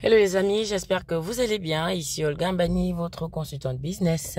Hello les amis, j'espère que vous allez bien. Ici Olga ambani votre consultante business.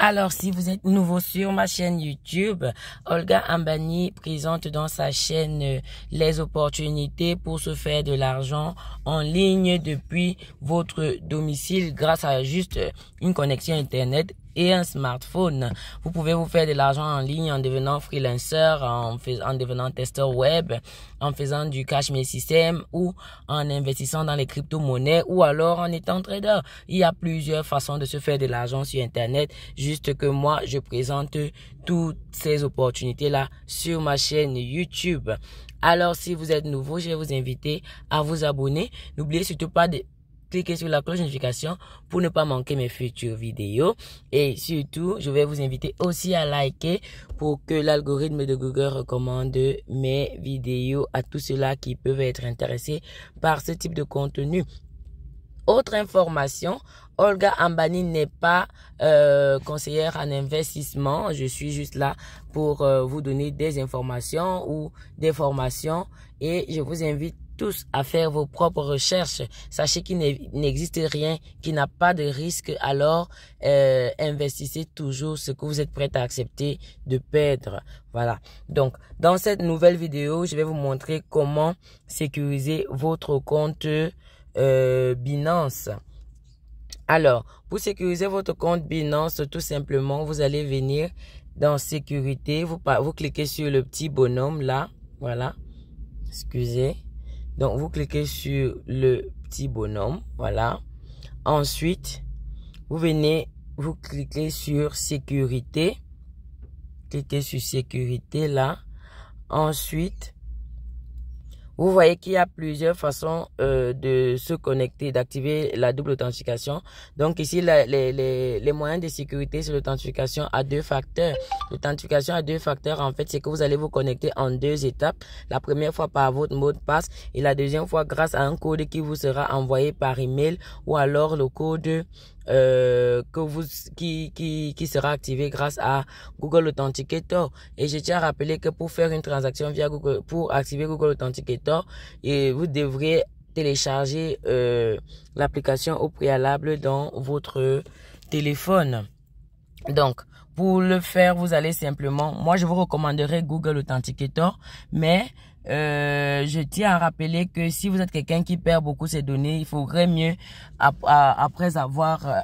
Alors si vous êtes nouveau sur ma chaîne YouTube, Olga ambani présente dans sa chaîne euh, les opportunités pour se faire de l'argent en ligne depuis votre domicile grâce à juste euh, une connexion Internet et un smartphone. Vous pouvez vous faire de l'argent en ligne en devenant freelancer, en, faisant devenant testeur web, en faisant du cash mes system ou en investissant dans les crypto-monnaies ou alors en étant trader. Il y a plusieurs façons de se faire de l'argent sur Internet, juste que moi, je présente toutes ces opportunités-là sur ma chaîne YouTube. Alors, si vous êtes nouveau, je vais vous inviter à vous abonner. N'oubliez surtout pas de cliquez sur la cloche de notification pour ne pas manquer mes futures vidéos. Et surtout, je vais vous inviter aussi à liker pour que l'algorithme de Google recommande mes vidéos à tous ceux-là qui peuvent être intéressés par ce type de contenu. Autre information, Olga Ambani n'est pas euh, conseillère en investissement. Je suis juste là pour euh, vous donner des informations ou des formations et je vous invite tous à faire vos propres recherches. Sachez qu'il n'existe rien qui n'a pas de risque. Alors, euh, investissez toujours ce que vous êtes prêt à accepter de perdre. Voilà. Donc, dans cette nouvelle vidéo, je vais vous montrer comment sécuriser votre compte euh, Binance. Alors, pour sécuriser votre compte Binance, tout simplement, vous allez venir dans sécurité, vous, vous cliquez sur le petit bonhomme là, voilà. Excusez. Donc, vous cliquez sur le petit bonhomme. Voilà. Ensuite, vous venez, vous cliquez sur sécurité. Cliquez sur sécurité là. Ensuite, vous voyez qu'il y a plusieurs façons euh, de se connecter, d'activer la double authentification. Donc ici, les, moyens de sécurité, sur l'authentification à deux facteurs. L'authentification à deux facteurs, en fait, c'est que vous allez vous connecter en deux étapes. La première fois par votre mot de passe et la deuxième fois grâce à un code qui vous sera envoyé par email ou alors le code euh, que vous, qui, qui, qui sera activé grâce à Google Authenticator. Et je tiens à rappeler que pour faire une transaction via Google, pour activer Google Authenticator, et vous devrez télécharger euh, l'application au préalable dans votre téléphone. Donc, pour le faire, vous allez simplement, moi je vous recommanderais Google Authenticator, mais euh, je tiens à rappeler que si vous êtes quelqu'un qui perd beaucoup ses données, il faudrait mieux, après avoir, euh,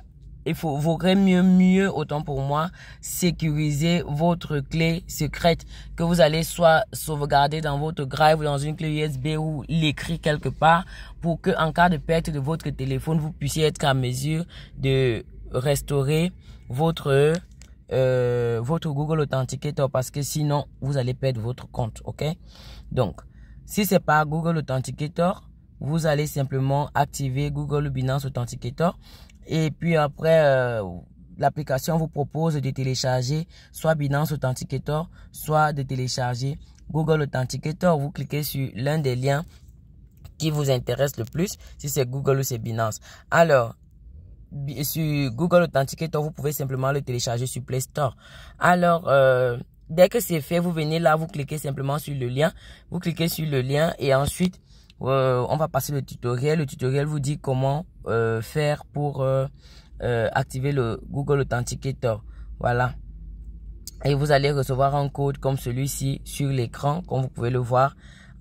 il faut, faudrait mieux, mieux, autant pour moi, sécuriser votre clé secrète que vous allez soit sauvegarder dans votre grave ou dans une clé USB ou l'écrit quelque part pour que, en cas de perte de votre téléphone, vous puissiez être en mesure de restaurer votre euh, votre Google Authenticator parce que sinon, vous allez perdre votre compte, ok Donc, si c'est pas Google Authenticator, vous allez simplement activer Google Binance Authenticator et puis après, euh, l'application vous propose de télécharger soit Binance Authenticator, soit de télécharger Google Authenticator. Vous cliquez sur l'un des liens qui vous intéresse le plus, si c'est Google ou c'est Binance. Alors, sur Google Authenticator, vous pouvez simplement le télécharger sur Play Store. Alors, euh, dès que c'est fait, vous venez là, vous cliquez simplement sur le lien. Vous cliquez sur le lien et ensuite, euh, on va passer le tutoriel. Le tutoriel vous dit comment euh, faire pour activer le Google Authenticator. Voilà. Et vous allez recevoir un code comme celui-ci sur l'écran, comme vous pouvez le voir.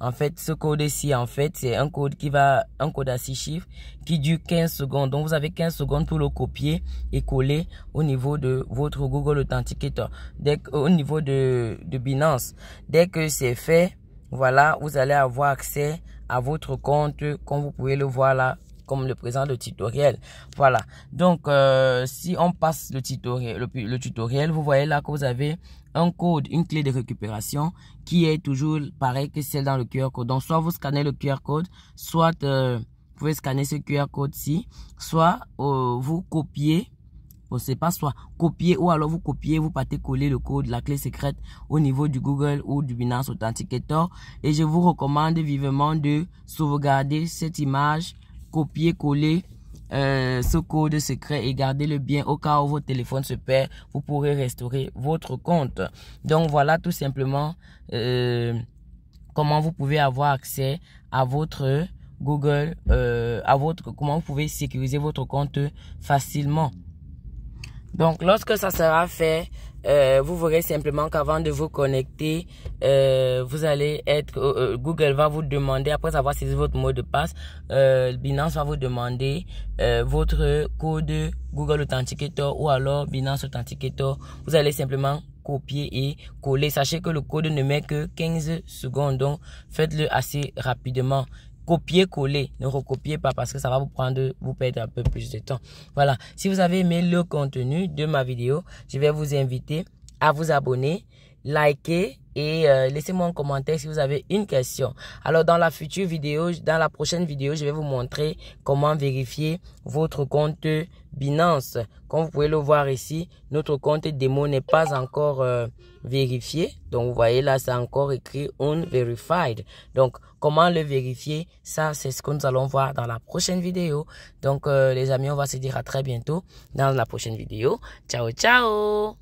En fait, ce code ici, en fait, c'est un code qui va, un code à six chiffres qui dure 15 secondes. Donc, vous avez 15 secondes pour le copier et coller au niveau de votre Google Authenticator. Dès au niveau de, de Binance. Dès que c'est fait, voilà, vous allez avoir accès à votre compte, comme vous pouvez le voir là, comme le présent le tutoriel. Voilà. Donc, euh, si on passe le tutoriel, le, le tutoriel, vous voyez là que vous avez un code, une clé de récupération qui est toujours pareil que celle dans le QR code. Donc, soit vous scannez le QR code, soit euh, vous pouvez scanner ce QR code-ci, soit euh, vous copiez on sait pas, soit copier ou alors vous copiez, vous partez coller le code, la clé secrète au niveau du Google ou du Binance Authenticator. Et je vous recommande vivement de sauvegarder cette image copier-coller euh, ce code secret et gardez-le bien au cas où votre téléphone se perd, vous pourrez restaurer votre compte. Donc voilà tout simplement euh, comment vous pouvez avoir accès à votre Google, euh, à votre comment vous pouvez sécuriser votre compte facilement. Donc, lorsque ça sera fait, euh, vous verrez simplement qu'avant de vous connecter, euh, vous allez être euh, Google va vous demander après avoir saisi votre mot de passe, Binance va vous demander votre code Google Authenticator ou alors Binance Authenticator. Vous allez simplement copier et coller. Sachez que le code ne met que 15 secondes, donc faites-le assez rapidement copier-coller. Ne recopiez pas parce que ça va vous prendre, vous perdre un peu plus de temps. Voilà. Si vous avez aimé le contenu de ma vidéo, je vais vous inviter à vous abonner likez et euh, laissez-moi un commentaire si vous avez une question. Alors dans la future vidéo, dans la prochaine vidéo, je vais vous montrer comment vérifier votre compte Binance. Comme vous pouvez le voir ici, notre compte démo n'est pas encore euh, vérifié. Donc vous voyez là, c'est encore écrit verified Donc comment le vérifier Ça, c'est ce que nous allons voir dans la prochaine vidéo. Donc euh, les amis, on va se dire à très bientôt dans la prochaine vidéo. Ciao, ciao